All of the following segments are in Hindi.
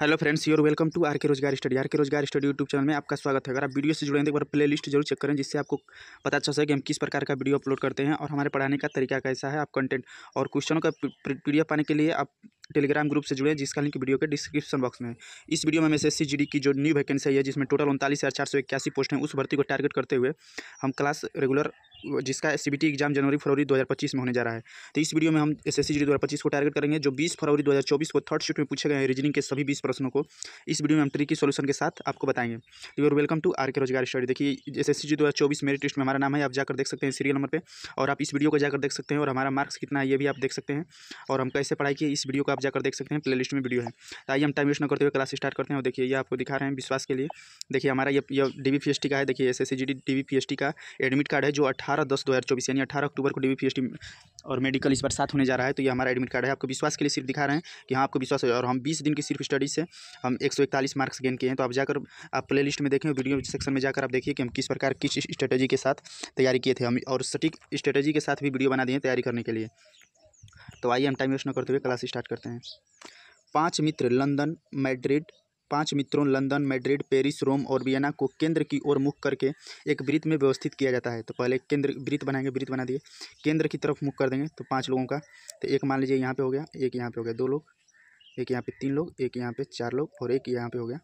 hello friends your welcome to R K Rozgar study are K Rozgar study YouTube channel में आपका स्वागत है अगर आप वीडियो से जुड़े हैं तो एक बार प्ले लिस्ट जरूर चेक करें जिससे आपको पता चल सके हम किस प्रकार का वीडियो अपलोड करते हैं और हमारे पढ़ाने का तरीका कैसा है आप कंटेंट और क्वेश्चनों का पी पाने के लिए आप टेलीग्राम ग्रुप से जुड़े जिसका लिंक वीडियो के डिस्क्रिप्शन बॉक्स में है इस वीडियो में हम एस जी की जो न्यू वैकेंसी है जिसमें टोटल उनतालीस हज़ार चार सौ इक्यासी पोस्ट हैं उस भर्ती को टारगेट करते हुए हम क्लास रेगुलर जिसका सी एग्जाम जनवरी फरवरी 2025 में होने जा रहा है तो इस वीडियो में हम एस एस सी जी को टारगेट करेंगे जो 20 फरवरी 2024 को थर्ड शिफ्ट में पूछे गए हैं रीजनिंग के सभी 20 प्रश्नों को इस वीडियो में हम ट्रिकी सॉल्यूशन के साथ आपको बताएंगे तो you are welcome to R K Rozgar study देखिए S S C G merit list में हमारा नाम है आप जाकर देख सकते हैं सीरियल नंबर पर और आप इस वीडियो को जाकर देख सकते हैं और हमारा मार्क्स कितना है ये भी आप देख सकते हैं और हम कैसे पढ़ाई की इस वीडियो का आप जाकर देख सकते हैं प्लेलिस्ट में वीडियो है तो आइए हम टाइम वेस्ट न करते हुए क्लास स्टार्ट करते हैं और देखिए ये आपको दिखा रहे हैं विश्वास के लिए देखिए हमारा ये डी बी पी का है देखिए एस एस सी डी का एडमिट कार्ड है जो अठारह दस दो हज़ार चौबीस यानी अठारह अक्टूबर को डी बी पी और मेडिकल इस बार साथ होने जा रहा है तो ये हमारा एडमिट कार्ड है आपको विश्वास के लिए सिर्फ दिखा रहे हैं कि हाँ आपको विश्वास है और हम बीस दिन की सिर्फ स्टडी से हम एक सौ इकतालीस मार्क्स गेन किए हैं तो आप जाकर आप प्ले लिस्ट में देखें वीडियो सेक्शन में जाकर आप देखिए कि हम किस प्रकार किस स्ट्रेटेजी के साथ तैयारी किए थे हम और सटीक स्ट्रेटेजी के साथ भी वीडियो बना दिए तैयारी करने के लिए तो आइए हम टाइम वेस्ट न करते हुए क्लास स्टार्ट करते हैं पांच मित्र लंदन मैड्रिड पांच मित्रों लंदन मैड्रिड पेरिस रोम और वियना को केंद्र की ओर मुख करके एक वृत्त में व्यवस्थित किया जाता है तो पहले केंद्र वृत्त बनाएंगे वृत्त बना दिए केंद्र की तरफ मुख कर देंगे तो पाँच लोगों का तो एक मान लीजिए यहाँ पर हो गया एक यहाँ पर हो गया दो लोग एक यहाँ पर तीन लोग एक यहाँ पर चार लोग और एक यहाँ पर हो गया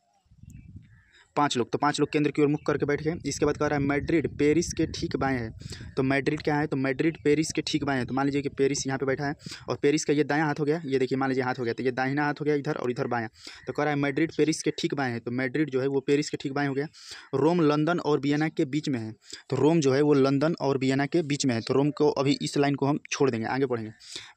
पाँच लोग तो पाँच लोग केंद्र की ओर मुख करके बैठ गए इसके बाद कह रहा है मैड्रिड पेरिस के ठीक बाएँ है तो मैड्रिड क्या है तो मैड्रिड पेरिस के ठीक बाएँ है तो मान लीजिए कि पेरिस यहाँ पे बैठा है और पेरिस का ये दाया हाथ हो गया ये देखिए मान लीजिए हाथ हो गया तो ये दाहिना हाथ हो गया इधर और इधर बाया तो कह रहा है मैड्रिड पेरिस के ठीक बाएँ हैं तो मैड्रिड जो है वो पेरिस के ठीक बाएँ हो गया रोम लंदन और बियना के बीच में है तो रोम जो है वो लंदन और बियना के बीच में है तो रोम को अभी इस लाइन को हम छोड़ देंगे आगे बढ़ेंगे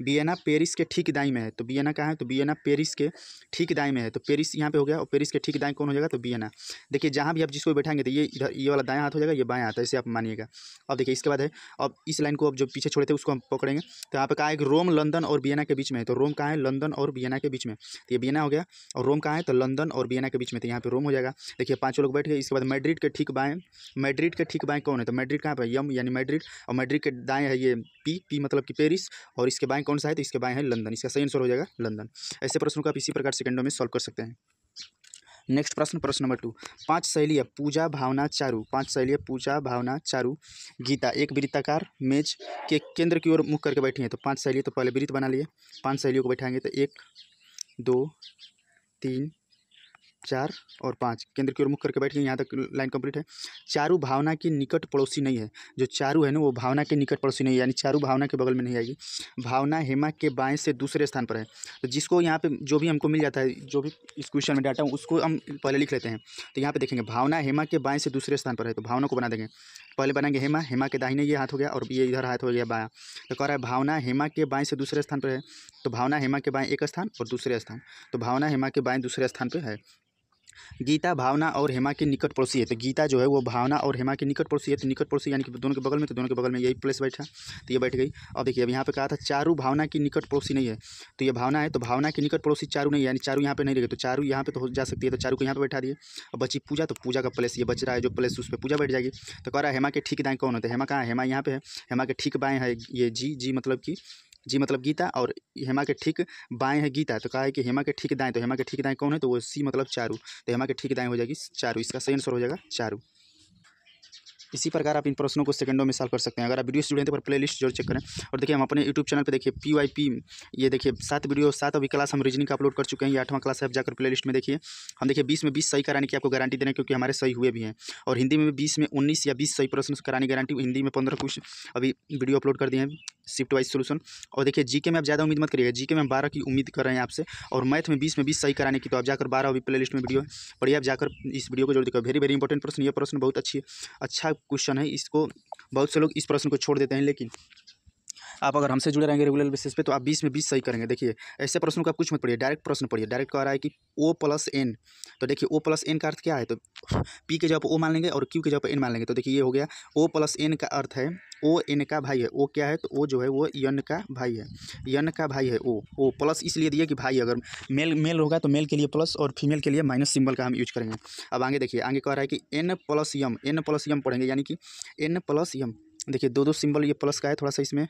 बियना पेरिस के ठीक दाई में है तो बियना कहाँ है तो बियना पेरिस के ठीक दाई में है तो पेरिस यहाँ पे हो गया और पेरिस के ठीक दाई कौन हो जाएगा तो बियना देखिए जहाँ भी आप जिसको बैठाएंगे तो ये इधर ये वाला दाया हाथ हो जाएगा ये बाया हाथ है ऐसे आप मानिएगा अब देखिए इसके बाद है अब इस लाइन को अब जो पीछे छोड़े थे उसको हम पकड़ेंगे तो यहाँ पर कहा है कि रोम लंदन और बियना के बीच में है तो रोम कहाँ है लंदन और बियना के बीच में तो ये बियना हो गया और रोम कहाँ है तो लंदन और बियना के बीच में तो यहाँ पर रोम हो जाएगा देखिए पाँचों लोग बैठ गए इसके बाद मैड्रिड के ठीक बाएँ मैड्रिड के ठीक बाएँ कौन है तो मैड्रिड कहाँ पर यम यानी मैड्रिड और मैड्रिड के दाएँ है ये पी पी मतलब कि पेरिस और इसके बाएँ कौन सा है तो इसके बाएँ है लंदन इसका सही आंसर हो जाएगा लंदन ऐसे प्रश्नों को आप इसी प्रकार सेकेंडों में सॉल्व कर सकते हैं नेक्स्ट प्रश्न प्रश्न नंबर टू पांच शैलियाँ पूजा भावना चारू पांच शैलियाँ पूजा भावना चारू गीता एक वृत्ताकार मेज के केंद्र की ओर मुख करके बैठी हैं तो पांच शैलियाँ तो पहले वृत्त बना लिए पांच शैलियों को बैठाएंगे तो एक दो तीन चार और पाँच केंद्र की ओर मुख करके बैठ गए यहाँ तक लाइन कंप्लीट है चारू भावना की निकट पड़ोसी नहीं है जो चारू है ना वो भावना के निकट पड़ोसी नहीं है यानी चारू भावना के बगल में नहीं आएगी भावना हेमा के बाएं से दूसरे स्थान पर है तो जिसको यहाँ पे जो भी हमको मिल जाता है जो भी इस क्वेश्चन में डाटा उसको हम पहले लिख लेते हैं तो यहाँ पर देखेंगे भावना हेमा के बाएँ से दूसरे स्थान पर है तो भावना को बना देंगे पहले बनाएंगे हेमा हेमा के दाहिने ये हाथ हो गया और ये इधर हाथ हो गया बाया तो कह रहा है भावना हेमा के बाएँ से दूसरे स्थान पर है तो भावना हेमा के बाएँ एक स्थान और दूसरे स्थान तो भावना हेमा के बाएँ दूसरे स्थान पर है गीता भावना और हेमा के निकट पड़ोसी है तो गीता जो है वो भावना और हेमा के निकट पड़ोसी है तो निकट पड़ोसी यानी कि दोनों के बगल में तो दोनों के बगल में यही प्लेस बैठा तो ये बैठ गई और देखिए अब यहाँ पे कहा था चारू भावना की निकट पड़ोसी नहीं है तो ये भावना है तो भावना के निकट पड़ोसी चारू नहीं यानी चारू यहाँ पर नहीं रहेगी तो चारू यहाँ पे तो जा सकती है तो चारू को यहाँ पर बैठा दिए और बची पूजा तो पूजा का प्लेस ये बच रहा है जो प्लेस उस पर पूजा बैठ जाएगी तो कह रहा है हेमा के ठीक दाएँ कौन होते हैं तो हेमा कहाँ हेमा यहाँ पे है हेमा के ठीक बाएँ है ये जी जी मतलब कि जी मतलब गीता और हेमा के ठीक बाएं है गीता तो कहा है कि हेमा के ठीक दाएं तो हेमा के ठीक दाएं कौन है तो वो सी मतलब चारू तो हेमा के ठीक दाएं हो जाएगी चारू इसका सही आंसर हो जाएगा चारू इसी प्रकार आप इन प्रश्नों को सेकंडों में सॉल्व कर सकते हैं अगर आप वीडियो स्टूडेंट पर प्ले लिस्ट जरूर चेक करें और देखिए हम अपने यूट्यूब चैनल पर देखिए पी वाई पी ये देखिए सात वीडियो सात अभी क्लास हम रीजनिंग का अपलोड कर चुके हैं ये आठवां क्लास है आप जाकर प्ले लिस्ट में देखिए हम देखिए बीस में बीस सही कराने की आपको गारंटी दे रहे हैं क्योंकि हमारे सही हुए भी हैं और हिंदी में भी बीस में उन्नीस या बीस सही प्रश्न कराने की गारंटी हिंदी में पंद्रह कुछ अभी वीडियो अपलोड कर दिए हैं शिफ्ट वाइज सोल्यूशन और देखिए जीके में आप ज़्यादा उम्मीद मत करिएगा जीके में बारह की उम्मीद कर रहे हैं आपसे और मैथ में बीस में बीस सही कराने की तो आप जाकर बारह अभी प्ले लिस्ट में वीडियो है पढ़िए आप जाकर इस वीडियो को जोड़ देखो वेरी वेरी इंपॉर्टेंट प्रश्न ये प्रश्न बहुत अच्छी अच्छा क्वेश्चन है इसको बहुत से लोग इस प्रश्न को छोड़ देते हैं लेकिन आप अगर हमसे जुड़े रहेंगे रेगुलर बेसिस पे तो आप बीस में बीस सही करेंगे देखिए ऐसे प्रश्नों का कुछ मत पढ़िए डायरेक्ट प्रश्न पढ़िए डायरेक्ट कह रहा है कि ओ प्लस एन तो देखिए ओ प्लस एन का अर्थ क्या है तो पी के जवाब ओ मान लेंगे और क्यू के जवाब एन मान लेंगे तो देखिए ये हो गया ओ प्लस एन का अर्थ है ओ एन का भाई है ओ क्या है तो ओ जो है वो यन का भाई है यन का भाई है ओ ओ प्लस इसलिए दिए कि भाई अगर मेल मेल होगा तो मेल के लिए प्लस और फीमेल के लिए माइनस सिंबल का हम यूज करेंगे अब आगे देखिए आगे कह रहा है कि N plus M N plus M पढ़ेंगे यानी कि एन प्लस यम देखिए दो दो सिंबल ये प्लस का है थोड़ा सा इसमें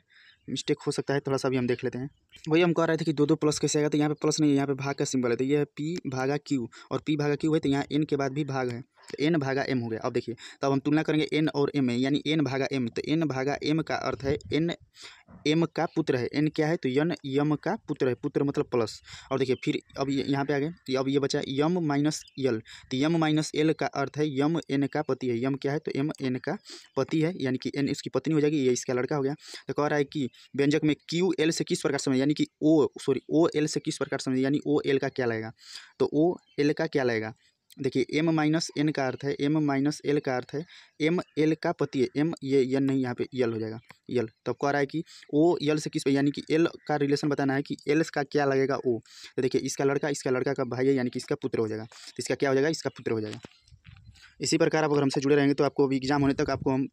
मिस्टेक हो सकता है थोड़ा सा भी हम देख लेते हैं वही हम कह रहे थे कि दो दो प्लस कैसे आएगा तो यहाँ पे प्लस नहीं है यहाँ पे भाग का सिंबल है तो ये है पी भागा क्यू और पी भागा क्यू है तो यहाँ एन के बाद भी भाग है तो एन भागा एम हो गया अब देखिए तब तो हम तुलना करेंगे एन और एम में यानी एन भागा एम तो एन भागा एम का अर्थ है एन एम का पुत्र है एन क्या है तो यन यम का पुत्र है पुत्र मतलब प्लस और देखिए फिर अब यहाँ पे आ गए तो अब ये बचा यम माइनस यल तो यम माइनस एल का अर्थ है यम एन का पति है यम क्या है तो एम एन का पति है यानी कि एन इसकी पत्नी हो जाएगी ये इसका लड़का हो गया तो कह रहा है कि व्यंजक में क्यू एल से किस प्रकार समझ यानी कि ओ सॉरी ओ एल से किस प्रकार समझ यानी ओ एल का क्या लगेगा तो ओ एल का क्या लगेगा देखिए एम माइनस एन का अर्थ है एम माइनस एल का अर्थ है एम एल का पति है एम ये यन नहीं यहाँ पे यल हो जाएगा यल तो कह रहा है कि ओ यल से किस यानी कि एल का रिलेशन बताना है कि एल का क्या लगेगा ओ तो देखिए इसका लड़का इसका लड़का का भाई है यानी कि इसका पुत्र हो जाएगा तो इसका क्या हो जाएगा इसका पुत्र हो जाएगा इसी प्रकार आप अगर हमसे जुड़े रहेंगे तो आपको अभी एग्जाम होने तक आपको हम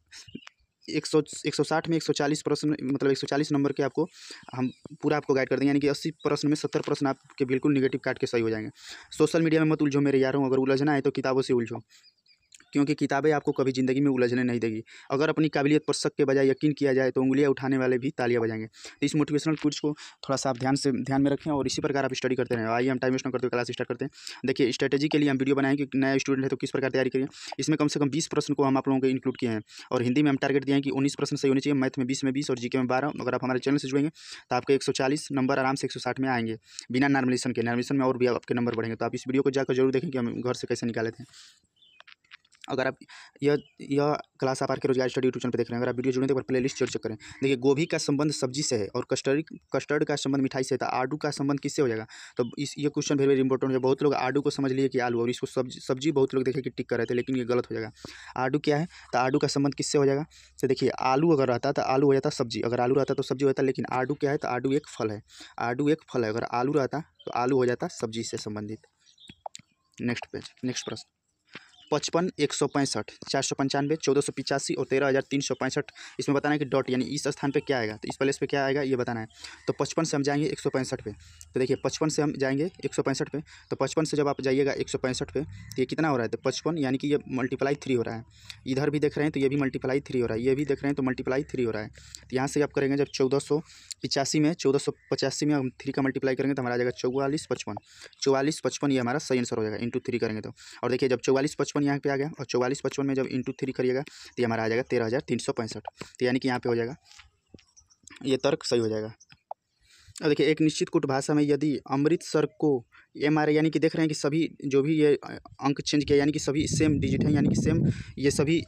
एक सौ एक सौ साठ में एक सौ चालीस प्रश्न मतलब एक सौ चालीस नंबर के आपको हम पूरा आपको गाइड कर देंगे यानी कि अस्सी प्रश्न में सत्तर प्रश्न आपके बिल्कुल निगेटिव काट के सही हो जाएंगे सोशल मीडिया में मत उलझो मेरे यारों अगर उलझना है तो किताबों से उलझो क्योंकि किताबें आपको कभी ज़िंदगी में उलझने नहीं देगी अगर अपनी काबिलियत पर शक के बजाय यकीन किया जाए तो उंगलियाँ उठाने वाले भी तालियाँ बजाएंगे तो इस मोटिवेशनल कुछ को थोड़ा सा आप ध्यान से ध्यान में रखें और इसी प्रकार आप स्टडी करते रहें आइए हम टाइम वेस्ट करते करते क्लास स्टार्ट करते हैं देखिए स्ट्रेटेजी के लिए हम वीडियो बनाएं कि नया स्टूडेंट है तो किस प्रकार तैयारी करिए इसमें कम से कम बीस प्रश्न को हम आप लोगों को इंक्लूड किए हैं और हिंदी में हम टारगेट दिए हैं कि उन्नीस प्रश्न सही होने चाहिए मैथ में बीस में बीस और जी में बारह अगर आप हमारे चैनल से जुड़ेंगे तो आपके एक नंबर आराम से एक में आएंगे बिना नॉर्मलेशन के नॉर्मलेशन में और भी आपके नंबर बढ़ेंगे तो आप इस वीडियो को जाकर जरूर देखें कि हम घर से कैसे निकाले थे अगर आप यह यह क्लास आप आर रोजगार स्टडी यूट्यूब चैनल पर देख रहे हैं अगर आप वीडियो जुड़े तो प्ले लिस्ट चर्चा चेक करें देखिए गोभी का संबंध सब्जी से है और कस्टर्ड कस्टर्ड का संबंध मिठाई से है तो आडू का संबंध किससे हो जाएगा तो इस ये क्वेश्चन वेरी वेरी इंपॉर्टेंट है बहुत लोग आडू को समझ लिए कि आलू और इसको सब्जी सब्जी बहुत लोग देखे कि टिक कर रहे थे लेकिन ये गलत हो जाएगा आडू क्या है तो आडू का संबंध किससे हो जाएगा तो देखिए आलू अगर रहता तो आलू हो जाता सब्जी अगर आलू रहता तो सब्जी होता लेकिन आडू क्या है तो आडू एक फल है आडू एक फल है अगर आलू रहता तो आलू हो जाता सब्जी से संबंधित नेक्स्ट पेज नेक्स्ट प्रश्न पचपन एक सौ पैंसठ चार सौ पंचानवे चौदह सौ पिचासी और तेरह हज़ार तीन सौ पैंसठ इसमें बताना है कि डॉट यानी इस स्थान पे क्या आएगा तो इस प्लेस पे क्या आएगा ये बताना है तो पचपन से हम जाएंगे एक सौ पैंसठ पे तो देखिए पचपन से हम जाएंगे एक सौ पैंसठ पे तो पचपन से जब आप जाइएगा एक सौ पैंसठ पे तो ये कितना हो रहा है तो पचपन यानी कि ये मल्टीप्लाई थ्री हो रहा है इधर भी देख रहे हैं तो ये भी मल्टीप्लाई थ्री हो रहा है ये भी देख रहे हैं तो मल्टीप्लाई थ्री हो रहा है तो यहाँ से आप करेंगे जब चौदह सौ पिचासी में चौदह सौ पचासी में हम थ्री का मल्टीप्लाई करेंगे तो हमारा आ जाएगा चौवालीस पचपन चौवालीस पचपन ये हमारा सही आंसर हो जाएगा इंटू थ्री करेंगे तो और देखिए जब चौवालीस पचपन पचपन यहाँ पे आ गया और चौवालीस पचपन में जब इंटू थ्री करिएगा तो ये हमारा आ जाएगा तेरह हज़ार तीन सौ पैंसठ तो यानी कि यहाँ पे हो जाएगा ये तर्क सही हो जाएगा अब देखिए एक निश्चित कुट भाषा में यदि अमृतसर को एम आर यानी कि देख रहे हैं कि सभी जो भी ये अंक चेंज किया यानी कि सभी सेम डिजिट है यानी कि सेम ये सभी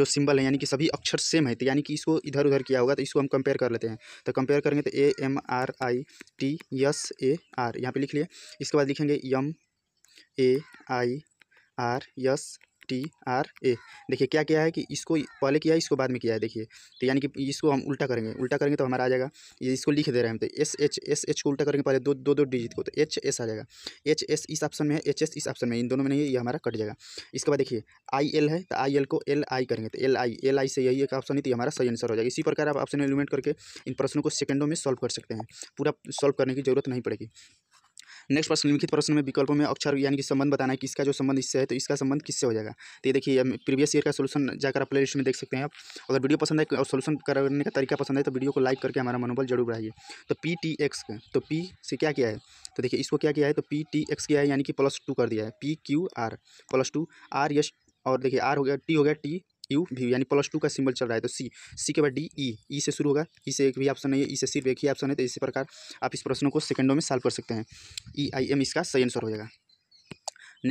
जो सिंबल है यानी कि सभी अक्षर सेम है तो यानी कि इसको इधर उधर किया होगा तो इसको हम कंपेयर कर लेते हैं तो कंपेयर करेंगे तो A M R I T S A R यहाँ पे लिख लिए इसके बाद लिखेंगे M A I R S T R A देखिए क्या किया है कि इसको पहले किया है इसको बाद में किया है देखिए तो यानी कि इसको हम उल्टा करेंगे उल्टा करेंगे तो हमारा आ जाएगा ये इसको लिख दे रहे हैं हम तो एस एच एस एच को उल्टा करेंगे पहले दो दो दो डिजिट को तो एच एस आ जाएगा एच एस इस ऑप्शन में है एच एस इस ऑप्शन में इन दोनों में नहीं है ये हमारा कट जाएगा इसके बाद देखिए आई एल है तो आई एल को एल आई करेंगे तो एल आई एल आई से यही एक ऑप्शन है तो हमारा सही आंसर हो जाएगा इसी प्रकार आप ऑप्शन एलिमेंट करके इन प्रश्नों को सेकेंडों में सॉल्व कर सकते हैं पूरा सॉल्व करने की जरूरत नहीं पड़ेगी नेक्स्ट प्रश्न लिखित प्रश्न में विकल्पों में अक्षर यानी कि संबंध बताना है कि इसका जो संबंध इससे है तो इसका संबंध किससे हो जाएगा तो ये देखिए प्रीवियस ईयर का सोल्यूशन जाकर आप प्ले लिस्ट में देख सकते हैं आप अगर वीडियो पसंद है और सोल्यूशन करने का तरीका पसंद है तो वीडियो को लाइक करके हमारा मनोबल जरूर बढ़ाइए तो पी टी एक्स तो पी से क्या किया है तो देखिए इसको क्या किया है तो पी टी एक्स किया है यानी कि प्लस टू कर दिया है P Q R plus two R S और देखिए आर हो गया टी हो गया टी यू व्यू यानी प्लस टू का सिंबल चल रहा है तो सी सी के बाद डी ई ई से शुरू होगा ई e से एक भी ऑप्शन नहीं है ई e से सिर्फ एक ही ऑप्शन है तो इसी प्रकार आप इस प्रश्नों को सेकेंडों में सॉल्व कर सकते हैं ई आई एम इसका सही आंसर हो जाएगा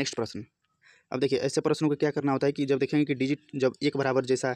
नेक्स्ट प्रश्न अब देखिए ऐसे प्रश्नों को क्या करना होता है कि जब देखेंगे कि डिजिट जब एक बराबर जैसा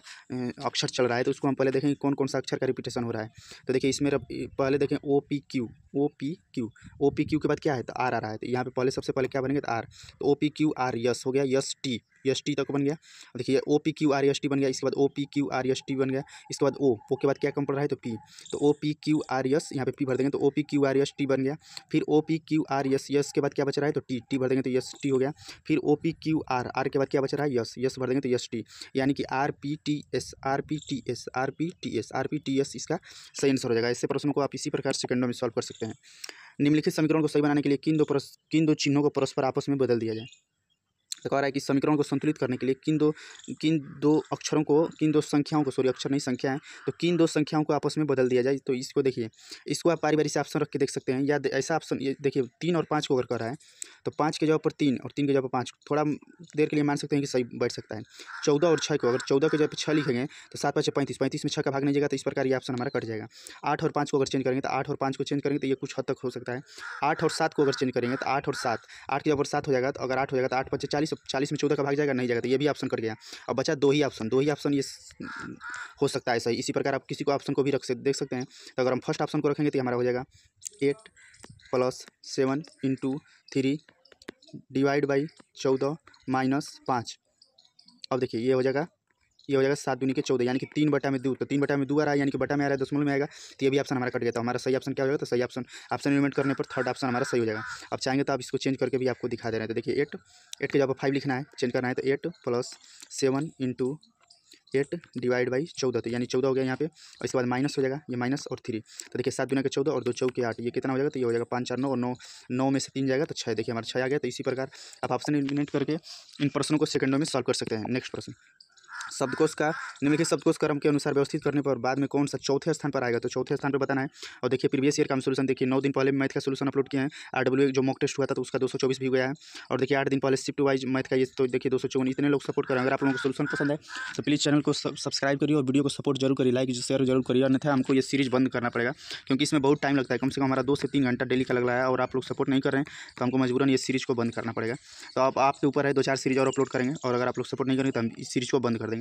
अक्षर चल रहा है तो उसको हम पहले देखेंगे कौन कौन सा अक्षर का रिपीटेशन हो रहा है तो देखिए इसमें पहले देखें O P Q O P Q O P Q के बाद क्या है तो आर आ रहा है तो यहाँ पे पहले सबसे पहले क्या बनेंगे तो आर तो O P Q R S हो गया यस टी एस टी तक बन गया देखिए O P Q R S T बन गया इसके बाद O P Q R S T बन गया इसके बाद ओ ओ के बाद क्या कम पड़ रहा है तो पी तो O P Q R S यहाँ पे पी भर देंगे तो O P Q R S T बन गया फिर O P Q R S S के बाद क्या बच रहा है तो टी टी भर देंगे तो एस टी हो गया फिर O P Q R R के बाद क्या बच रहा है यस यस भर देंगे तो एस टी यानी कि R P T S R P T S R P T S R P T S इसका सही आंसर हो जाएगा ऐसे प्रश्नों को आप इसी प्रकार सेकेंडों में सॉल्व कर सकते हैं निम्नलिखित समीकरण को सही बनाने के लिए किन दो किन दो चिन्हों को परस्पर आपस में बदल दिया जाए कह रहा है कि समीकरण को संतुलित करने के लिए किन दो किन दो अक्षरों को किन दो संख्याओं को सॉरी अक्षर नहीं संख्या है तो किन दो संख्याओं को आपस में बदल दिया जाए तो इसको देखिए इसको आप बारी से ऑप्शन रख के देख सकते हैं या ऐसा ऑप्शन देखिए तीन और पाँच को अगर कर रहा है तो पाँच के जगह पर तीन और तीन के जगह पर पाँच थोड़ा देर के लिए मान सकते हैं कि सही बैठ सकता है चौदह और छः को अगर चौदह के जगह पर छः लिखेंगे तो सात पाँच पैंतीस पैंतीस में छः का भाग नहीं जाएगा तो इस प्रकार ये ऑप्शन हमारा कट जाएगा आठ और पाँच को अगर चेंज करेंगे तो आठ और पाँच को चेंज करेंगे तो ये कुछ हद तक हो सकता है आठ और सात को अगर चेंज करेंगे तो आठ और सात आठ के जगह पर सात हो जाएगा तो अगर आठ हो जाएगा तो आठ पच्चीस चालीस से चालीस में चौदह का भाग जाएगा नहीं जाएगा तो ये भी ऑप्शन कर गया अब बचा दो ही ऑप्शन दो ही ऑप्शन ये हो सकता है सही इसी प्रकार आप किसी को ऑप्शन को भी रख देख सकते हैं तो अगर हम फर्स्ट ऑप्शन को रखेंगे तो हमारा हो जाएगा eight plus seven into three divide by चौदह माइनस पाँच अब देखिए ये हो जाएगा ये हो जाएगा सात दूनी के चौदह यानी कि तीन बटा में दो तो तीन बटा में दो आ रहा है यानी कि बटा में आ रहा है दशमलव में आएगा तो ये भी ऑप्शन हमारा कट गया था तो हमारा सही ऑप्शन क्या हो जाएगा तो सही ऑप्शन ऑप्शन इन्वेंट करने पर थर्ड ऑप्शन हमारा सही हो जाएगा अब चाहेंगे तो आप इसको चेंज करके भी आपको दिखा दे रहे हैं तो देखिए एट एट के जब फाइव लिखना है चेंज करना है तो eight plus seven into eight divide by चौदह तो यानी चौदह हो गया यहाँ पे और इसके बाद माइनस हो जाएगा ये माइनस और थ्री तो देखिए सात दुनिया के चौदह और दो चौके आठ ये कितना हो जाएगा तो ये हो जाएगा पाँच चार नौ और नौ नौ में से तीन जाएगा तो छः देखिए हमारा छः आ गया तो इसी प्रकार आप ऑप्शन इलिमिनेट करके इन प्रश्नों को सेकंडों में सॉल्व कर सकते हैं नेक्स्ट प्रश्न शब्दकोश का निम्नलिखित शब्दकोश क्रम के अनुसार व्यवस्थित करने पर बाद में कौन सा चौथे स्थान पर आएगा तो चौथे स्थान पर बताना है और देखिए प्रीवियस ईयर का हम सोल्यूशन देखिए नौ दिन पहले मैथ का सोल्यूशन अपलोड किए हैं आर डब्ल्यू जो मॉक टेस्ट हुआ था तो उसका दो सौ चौबीस भी गया है और देखिए आठ दिन पहले शिफ्ट वाइज मैथ का ये तो देखिए दो सौ चौवन इतने लोग सपोर्ट करें अगर आप लोगों को सोल्यूशन पसंद है तो प्लीज़ चैनल को सब्सक्राइब करिए और वीडियो को सपोर्ट जरूर करिए लाइक शेयर जरूर करिए अन्यथा हमको ये सीरीज बंद करना पड़ेगा क्योंकि इसमें बहुत टाइम लगता है कम से कम हमारा दो से तीन घंटा डेली का लग रहा है और आप लोग सपोर्ट नहीं कर रहे हैं तो हमको मजबूरन ये सीरीज को बंद करना पड़ेगा तो आप आपके ऊपर है दो चार सीरीज और अपलोड करेंगे और अगर आप लोग सपोर्ट नहीं करेंगे तो हम इस सीरीज को बंद कर देंगे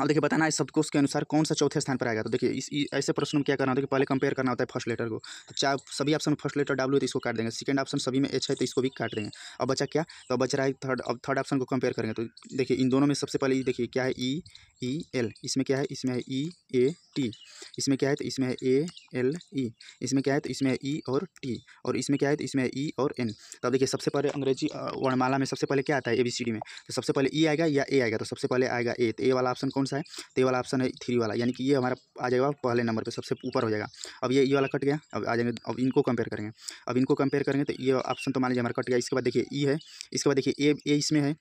अब देखिए बताना है शब्दकोश के अनुसार कौन सा चौथे स्थान पर आएगा तो देखिए इस ऐसे प्रश्न में क्या करना होता है पहले कंपेयर करना होता है फर्स्ट लेटर को तो चार सभी ऑप्शन में फर्स्ट लेटर डब्ल्यू तो इसको काट देंगे सेकंड ऑप्शन सभी में एच है तो इसको भी काट देंगे अब बचा क्या तो बच रहा है थर्ड अब थर्ड ऑप्शन को कंपेयर करेंगे तो देखिए इन दोनों में सबसे पहले देखिए क्या है ई ई एल इसमें क्या है इसमें है ई ए टी इसमें क्या है तो इसमें है ए एल ई इसमें क्या है तो इसमें है ई e और टी और इसमें क्या है तो इसमें है ई e और एन तो अब देखिए सबसे पहले अंग्रेजी वर्णमाला में सबसे पहले क्या आता है ए बी सी डी में तो सबसे पहले ई e आएगा या ए आएगा तो सबसे पहले आएगा ए तो ए वाला ऑप्शन कौन कौन सा है तो ये वाला ऑप्शन है थ्री वाला यानी कि ये हमारा आ जाएगा पहले नंबर पर सबसे ऊपर हो जाएगा अब ये ये वाला कट गया अब आ जाएंगे अब इनको कंपेयर करेंगे अब इनको कंपेयर करेंगे तो ये ऑप्शन तो मान लीजिए हमारा कट गया इसके बाद देखिए ई है इसके बाद देखिए ए ए इसमें है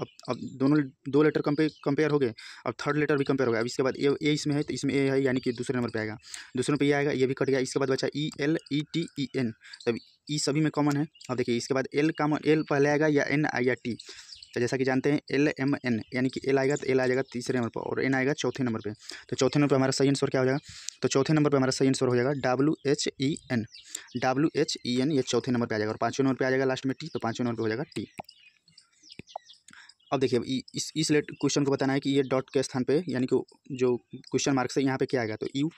अब अब दोनों दो लेटर कंपे कंपेयर हो गए अब थर्ड लेटर भी कंपेयर हो गया अब इसके बाद ए ए इसमें है तो इसमें ए है यानी कि दूसरे नंबर पे आएगा दूसरे नंबर पे ये आएगा ये भी कट गया इसके बाद बचा E L E T E N तब ई e सभी में कॉमन है अब देखिए इसके बाद एल कॉमन एल पहले आएगा या एन आई या टी तो जैसा कि जानते हैं एल एम एन यानी कि एल आएगा तो एल आ जाएगा तीसरे नंबर पर और एन आएगा चौथे नंबर पे तो चौथे नंबर पे हमारा सही आंसर क्या हो जाएगा तो चौथे नंबर पे हमारा सही आंसर हो जाएगा W H E N W H E N ये चौथे नंबर पर आ जाएगा और पाँचवें नंबर पर आ जाएगा लास्ट में टी तो पाँचवें नंबर पर हो जाएगा टी अब देखिए इस इस लेट क्वेश्चन को बताना है कि ये डॉट के स्थान पे यानी कि जो क्वेश्चन मार्क्स है यहाँ पे क्या आएगा तो U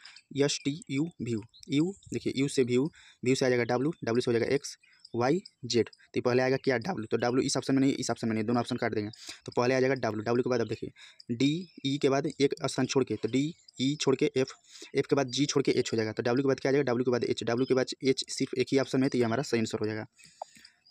S T U V U देखिए यू से व्यू व्यू से आ जाएगा डब्ल्यू डब्ल्यू से हो जाएगा एक्स वाई जेड तो पहले आएगा क्या डब्ल्यू तो डब्ल्यू इस ऑप्शन में नहीं इस ऑप्शन में नहीं दोनों ऑप्शन काट देंगे तो पहले आ जाएगा डब्ल्यू डब्ल्यू के बाद अब देखिए डी ई e के बाद एक स्थान छोड़ के तो डी ई e छोड़ के एफ एफ के बाद जी छोड़ के एच हो जाएगा तो डब्ल्यू के बाद क्या आ जाएगा डब्ल्यू के बाद एच डब्ल्यू के बाद एच सिर्फ एक ही ऑप्शन में तो ये हमारा सही आंसर हो जाएगा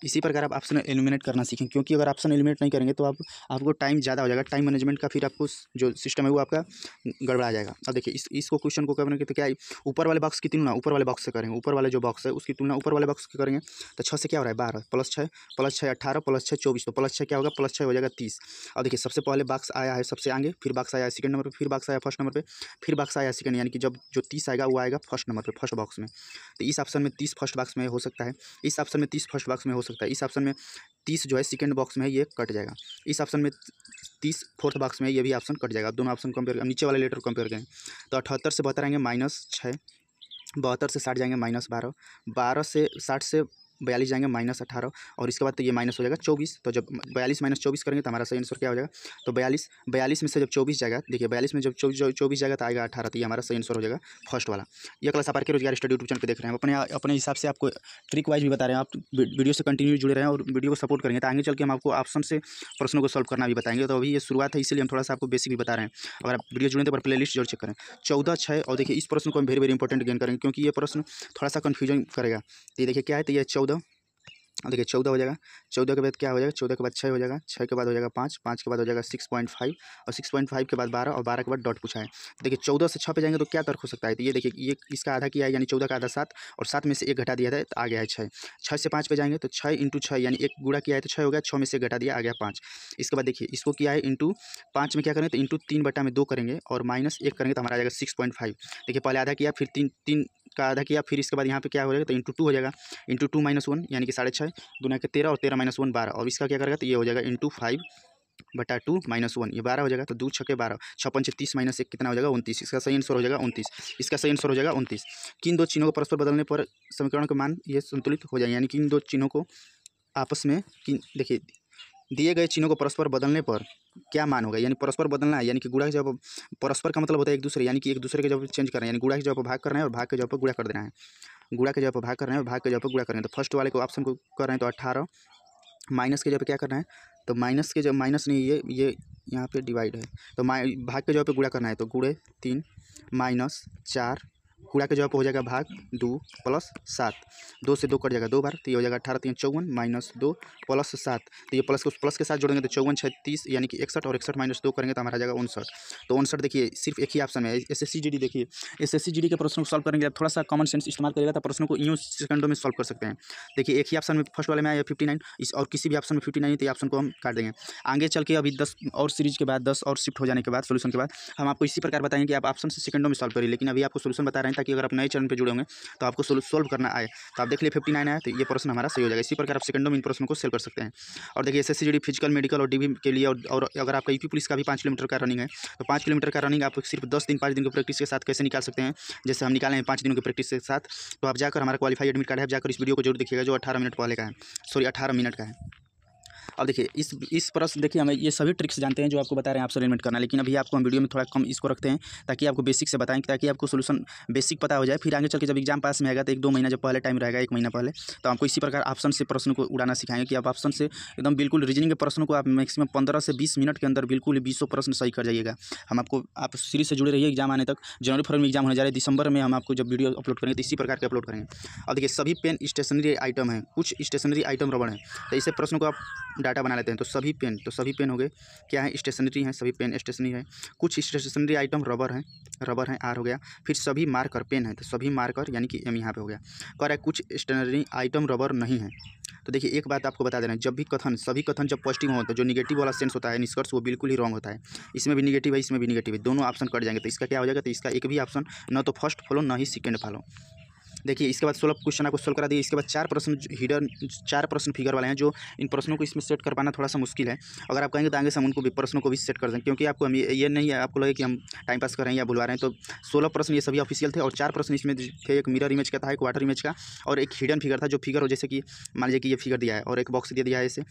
इसी प्रकार आप ऑप्शन एलिमिनेट करना सीखें क्योंकि अगर ऑप्शन एलिमिनेट नहीं करेंगे तो आप आपको टाइम ज़्यादा हो जाएगा टाइम मैनेजमेंट का फिर आपको जो सिस्टम है वो आपका गड़बड़ा जाएगा अब देखिए इस इसको क्वेश्चन को करेंगे तो क्या ऊपर वाले बॉक्स की तुलना ऊपर वाले बॉक्स से करेंगे ऊपर वाले जो बॉक्स है उसकी तुलना ऊपर वाले बॉक्स की करेंगे तो छः से क्या हो रहा है बारह प्लस छः प्लस छः अठारह प्लस छः चौबीस तो प्लस छः क्या होगा प्लस छः हो जाएगा तीस और देखिए सबसे पहले बॉक्स आया है सबसे आगे फिर बॉक्स आया सेकंड नंबर पर फिर बॉक्स आया फर्स्ट नंबर पर फिर बॉक्स आया सेकंड यानी कि जब जो तीस आएगा वो आएगा फर्स्ट नंबर पर फर्स्ट बॉक्स में तो इस ऑप्शन में तीस फर्स्ट बॉक्स में हो सकता है इस ऑप्शन में तीस फर्स्ट बॉक्स में हो सकता है सकता है इस ऑप्शन में तीस जो है सेकेंड बॉक्स में है ये कट जाएगा इस ऑप्शन में तीस फोर्थ बॉक्स में ये भी ऑप्शन कट जाएगा दोनों ऑप्शन कंपेयर नीचे वाले लेटर कंपेयर करें तो अठहत्तर से बहत्तर आएंगे माइनस छः बहत्तर से साठ जाएंगे माइनस बारह बारह से साठ से बयालीस जाएंगे माइनस अठारह और इसके बाद तो ये माइनस हो जाएगा चौबीस तो जब बयालीस माइनस चौबीस करेंगे तो हमारा सही आंसर क्या हो जाएगा तो बयालीस बयालीस में से जब चौबीस जाएगा देखिए बयालीस में जब चौबीस चौबीस जाएगा तो आएगा अठारह तो ये हमारा सही आंसर हो जाएगा फर्स्ट वाला ये क्लास आप के रोजगार स्टडी यूट्यूब चैनल पर देख रहे हैं अपने अपने हिसाब से आपको ट्रिक वाइज भी बता रहे हैं आप वीडियो से कंटिन्यू जुड़े रहे हैं और वीडियो को सपोर्ट करेंगे तो आगे चल के हम आपको ऑप्शन से प्रश्नों को सॉल्व करना भी बताएंगे तो अभी ये शुरुआत है इसलिए हम थोड़ा सा आपको बेसिक भी बता रहे हैं अगर आप वीडियो जुड़े तो प्ले लिस्ट जरूर चेक करें चौदह छः और देखिए इस प्रश्न को हम वेरी वेरी इंपॉर्टेंट गेन करेंगे क्योंकि ये प्रश्न थोड़ा सा कन्फ्यूजन करेगा ये देखिए क्या है तो ये pseudo देखिए चौदह हो जाएगा चौदह के बाद क्या हो जाएगा चौदह के बाद छः हो जाएगा छः के बाद हो जाएगा पाँच पाँच के बाद हो जाएगा सिक्स पॉइंट फाइव और सिक्स पॉइंट फाइव के बाद बारह और बारह के बाद डॉट पूछा है देखिए चौदह से छः पे जाएंगे तो क्या तर्क हो सकता है तो ये देखिए ये इसका आधा किया है यानी चौदह का आधा सात और सात में से एक घटा दिया था तो आ गया है छः छः से पाँच पे जाएंगे तो छः इंटू छः यानी एक गुड़ा किया है तो छः हो गया छः में से घटा दिया आ गया पाँच इसके बाद देखिए इसको किया है इंटू पाँच में क्या करेंगे तो इंटू तीन बटा में दो करेंगे और माइनस एक करेंगे तो हमारा आ जाएगा सिक्स पॉइंट फाइव देखिए पहले आधा किया फिर तीन तीन का आधा किया फिर इसके बाद यहाँ पे क्या हो जाएगा तो इंटू टू हो जाएगा इंटू टू माइनस वन यानी कि साढ़े छः दोनों के तेरह और तेरह माइनस वन बारह और इसका क्या करेगा तो ये हो जाएगा इंटू फाइव बटा टू माइनस वन ये बारह हो जाएगा तो दो छः बारह छप्पन छत्तीस माइनस एक कितना हो जाएगा उनतीस इसका सही आंसर हो जाएगा उनतीस इसका सही आंसर हो जाएगा उनतीस किन दो चिन्हों को परस्पर बदलने पर समीकरण का मान ये संतुलित हो जाएंगे यानी कि इन दो चिन्हों को आपस में किन देखिए दिए गए चिन्हों को परस्पर बदलने पर क्या मान होगा यानी परस्पर बदलना है यानी कि गुड़ा के जब परस्पर का मतलब होता है एक दूसरे यानी कि एक दूसरे के जब चेंज करना है यानी गुड़ा के जब भाग करना है और भाग के जब गुड़ा कर देना है गुड़ा के जगह पर भाग कर रहे हैं भाग के जगह पर गुड़ा कर रहे हैं तो फर्स्ट वाले को ऑप्शन को कर रहे हैं तो अट्ठारह माइनस के जगह पर क्या करना है तो माइनस के जब माइनस नहीं ये ये यहाँ पे डिवाइड है तो माइ भाग के जगह पे गुड़ा करना है तो गुड़े तीन माइनस चार कूड़ा के जवाब हो जाएगा भाग दो प्लस सात दो से दो कट जाएगा दो बार तो ये हो जाएगा अठारह तीन तो चौवन माइनस दो प्लस सात तो ये प्लस को प्लस के साथ जोड़ेंगे तो चौवन छत्तीस यानी कि इकसठ और इकसठ माइनस दो करेंगे तो हमारा जाएगा उनसठ तो उनसठ देखिए सिर्फ एक ही ऑप्शन है एस एस देखिए एस एस के प्रश्न को सॉल्व करेंगे थोड़ा सा कॉमन सेंस इस्तेमाल करेगा तो प्रश्नों को यूँ सेकंडों में सॉल्व कर सकते हैं देखिए एक ही ऑप्शन में फर्स्ट वाले में आया फिफ्टी नाइन इस और किसी भी ऑप्शन में फिफ्टी नाइन तो ऑप्शन को हम काट देंगे आगे चल के अभी दस और सीरीज के बाद दस और शिफ्ट हो जाने के बाद सोल्यूशन के बाद हम आपको इसी प्रकार बताएंगे कि आप ऑप्शन से सेकंडों में सॉल्व करिए लेकिन अभी आपको सोल्यूशन बता रहे हैं नाइन ताकि अगर आप नए चरण पर जुड़े होंगे तो आपको सोल्व करना आए तो आप देख लिए फिफ्टी नाइन आया तो ये प्रश्न हमारा सही हो जाएगा इसी प्रकार आप सेकंडों में इन प्रश्न को सेल कर सकते हैं और देखिए एस एस फिजिकल मेडिकल और डीबी के लिए और अगर आपका यूपी e पुलिस का भी पाँच किलोमीटर का रनिंग है तो पाँच किलोमीटर का रनिंग आप सिर्फ दस दिन पाँच दिन की प्रैक्टिस के साथ कैसे निकाल सकते हैं जैसे हम निकाले हैं पाँच दिनों की प्रैक्टिस के साथ तो आप जाकर हमारा क्वालिफाइड एडमिट कार्ड है जाकर इस वीडियो को जरूर देखिएगा जो अठारह मिनट पहले का है सॉरी अठारह मिनट का है अब देखिए इस इस प्रश्न देखिए हमें ये सभी ट्रिक्स जानते हैं जो आपको बता रहे हैं आपसे सोलिमेंट करना लेकिन अभी आपको हम वीडियो में थोड़ा कम इसको रखते हैं ताकि आपको बेसिक से बताएं ताकि आपको सोल्यूशन बेसिक पता हो जाए फिर आगे चल के जब एग्जाम पास में आएगा तो एक दो महीना जब पहले टाइम रहेगा एक महीना पहले तो आपको इसी प्रकार ऑप्शन से प्रश्न को उड़ाना सिखाएंगे कि आप ऑप्शन से एकदम बिल्कुल रीजनिंग के प्रश्नों को आप मैक्सिमम पंद्रह से बीस मिनट के अंदर बिल्कुल बीसों प्रश्न सही कर जाइएगा हम आपको आप सीरीज से जुड़े रहिए एग्जाम आने तक जनवरी फरवरी में एग्जाम होने जा रहे हैं दिसंबर में हम आपको जब वीडियो अपलोड करेंगे तो इसी प्रकार के अपलोड करेंगे अब देखिए सभी पेन स्टेशनरी आइटम है कुछ स्टेशनरी आइटम रबड़ है तो इसे प्रश्न को आप डाटा बना लेते हैं तो सभी पेन तो सभी पेन हो गए क्या है स्टेशनरी हैं सभी पेन स्टेशनरी है कुछ स्टेशनरी आइटम रबर हैं रबर हैं आर हो गया फिर सभी मार्कर पेन है तो सभी मार्कर यानी कि एम यहाँ पे हो गया कह रहा है कुछ स्टेशनरी आइटम रबर नहीं है तो देखिए एक बात आपको बता दे रहे हैं जब भी कथन सभी कथन जब पॉजिटिव होता तो है जो निगेटिव वाला सेंस होता है निष्कर्ष वो बिल्कुल ही रॉन्ग होता है इसमें भी निगेटिव है इसमें भी निगेटिव है दोनों ऑप्शन कट जाएंगे तो इसका क्या हो जाएगा तो इसका एक भी ऑप्शन न तो फर्स्ट फॉलो न ही सेकेंड फॉलो देखिए इसके बाद सोलह क्वेश्चन आपको सोल्व करा दिए इसके बाद चार प्रश्न हिडन चार प्रश्न फिगर वाले हैं जो इन प्रश्नों को इसमें सेट कर पाना थोड़ा सा मुश्किल है अगर आप कहेंगे तो आगे से हम उनको भी प्रश्नों को भी सेट कर दें क्योंकि आपको हम ये नहीं है आपको लगे कि हम टाइम पास कर रहे हैं या बुलवा रहे हैं तो सोलह प्रश्न ये सभी ऑफिशियल थे और चार प्रश्न इसमें थे एक मिरर इमेज का था एक वाटर इमेज का और एक हिडन फिगर था जो फिगर हो जैसे कि मान लीजिए कि ये फिगर दिया है और एक बॉक्स दे दिया है इसे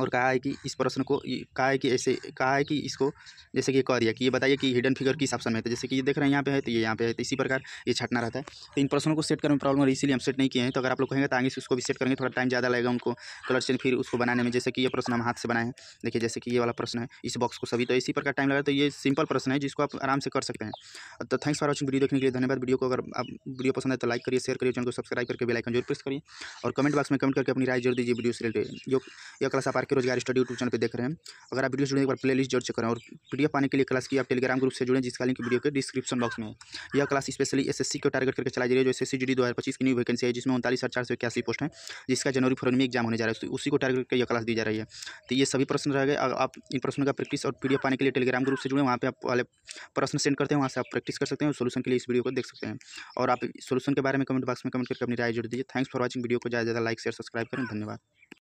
और कहा है कि इस प्रश्न को कहा है कि ऐसे कहा है कि इसको जैसे कि कह दिया कि ये बताइए कि हिडन फिगर किस ऑप्शन में है तो जैसे कि ये देख रहे हैं यहाँ पे है तो ये यहाँ पे है तो इसी प्रकार ये छटना रहता है तो इन प्रश्नों को सेट करने में प्रॉब्लम रही है इसलिए हम सेट नहीं किए हैं तो अगर आप लोग कहेंगे तो आगे उसको भी सेट करेंगे थोड़ा टाइम ज़्यादा लगेगा उनको कलर चेंज फिर उसको बनाने में जैसे कि ये प्रश्न हम हाथ से बनाए हैं देखिए जैसे कि ये वाला प्रश्न है इस बॉक्स को सभी तो इसी प्रकार टाइम लगा तो ये सिंपल प्रश्न है जिसको आप आराम से कर सकते हैं तो थैंक्स फॉर वॉचिंग वीडियो देखने के लिए धन्यवाद वीडियो को अगर आप वीडियो पसंद है तो लाइक करिए शेयर करिए चैनल को सब्सक्राइब करके बेलाइकन जरूर प्रेस करिए और कमेंट बॉक्स में कमेंट करके अपनी राय जोड़ दीजिए वीडियो से रिलेटेड जो यह क्लास आप के रोजगार स्टडी यूट्यूब चैनल पर देख रहे हैं अगर आप वीडियो जुड़े एक बार प्ले लिस्ट जरूर चेक करें और पीडीएफ पाने के लिए क्लास की आप टेलीग्राम ग्रुप से जुड़े जिसका लिंक वीडियो के डिस्क्रिप्शन बॉक्स में है यह क्लास स्पेशली एसएससी को टारगेट करके चलाई जा रही है जो एस जीडी दो हज़ार पच्चीस की न्यू वैकेंसी है जिसमें उनतालीस हज़ार चार सौ पोस्ट है जिसका जनवरी फरवरी में एग्जाम होने जा रहा है तो उसी को टारगेट करके यह क्लास दी जा रही है तो ये सभी प्रश्न रह गए आप इन प्रश्नों का प्रैक्टिस और पी पाने के लिए टेलीग्राम ग्रुप से जुड़े वहाँ पर आप वाले प्रश्न सेंड करते हैं वहाँ से आप प्रैक्टिस कर सकते हैं सोल्यूशन के लिए इस वीडियो को देख सकते हैं और आप सोल्यूशन के बारे में कमेंट बॉक्स में कमेंट करके अपनी राय जुड़ दीजिए थैंक्स फॉर वॉचिंग वीडियो को ज़्यादा ज़्यादा लाइक शेयर सब्सक्राइब करें धन्यवाद